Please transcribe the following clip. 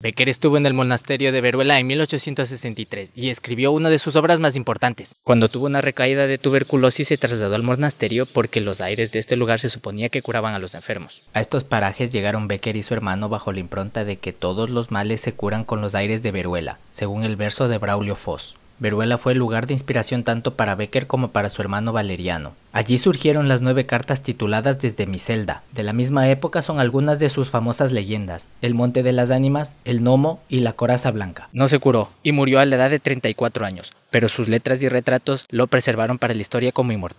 Becker estuvo en el monasterio de Veruela en 1863 y escribió una de sus obras más importantes. Cuando tuvo una recaída de tuberculosis se trasladó al monasterio porque los aires de este lugar se suponía que curaban a los enfermos. A estos parajes llegaron Becker y su hermano bajo la impronta de que todos los males se curan con los aires de Veruela, según el verso de Braulio Foss. Veruela fue el lugar de inspiración tanto para Becker como para su hermano Valeriano. Allí surgieron las nueve cartas tituladas desde mi celda. De la misma época son algunas de sus famosas leyendas, el Monte de las Ánimas, el gnomo y la Coraza Blanca. No se curó y murió a la edad de 34 años, pero sus letras y retratos lo preservaron para la historia como inmortal.